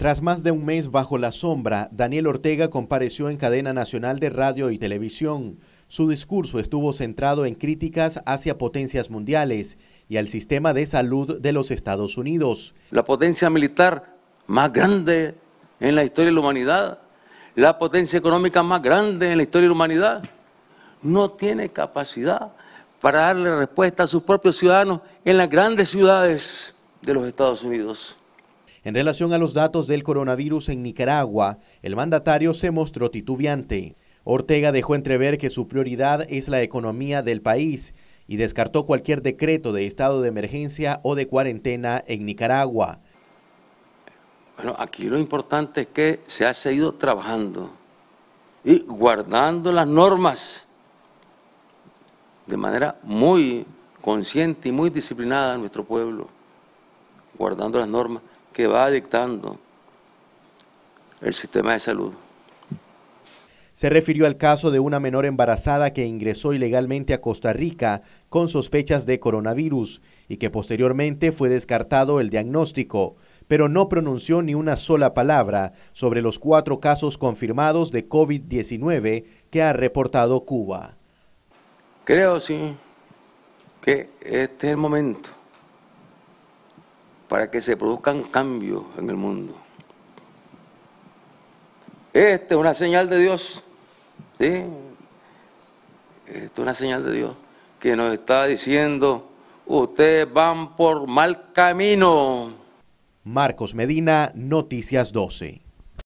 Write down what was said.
Tras más de un mes bajo la sombra, Daniel Ortega compareció en cadena nacional de radio y televisión. Su discurso estuvo centrado en críticas hacia potencias mundiales y al sistema de salud de los Estados Unidos. La potencia militar más grande en la historia de la humanidad, la potencia económica más grande en la historia de la humanidad, no tiene capacidad para darle respuesta a sus propios ciudadanos en las grandes ciudades de los Estados Unidos. En relación a los datos del coronavirus en Nicaragua, el mandatario se mostró titubeante. Ortega dejó entrever que su prioridad es la economía del país y descartó cualquier decreto de estado de emergencia o de cuarentena en Nicaragua. Bueno, aquí lo importante es que se ha seguido trabajando y guardando las normas de manera muy consciente y muy disciplinada en nuestro pueblo, guardando las normas que va dictando el sistema de salud. Se refirió al caso de una menor embarazada que ingresó ilegalmente a Costa Rica con sospechas de coronavirus y que posteriormente fue descartado el diagnóstico, pero no pronunció ni una sola palabra sobre los cuatro casos confirmados de COVID-19 que ha reportado Cuba. Creo, sí, que este es el momento para que se produzcan cambios en el mundo. Esta es una señal de Dios. ¿sí? Esta es una señal de Dios que nos está diciendo, ustedes van por mal camino. Marcos Medina, Noticias 12.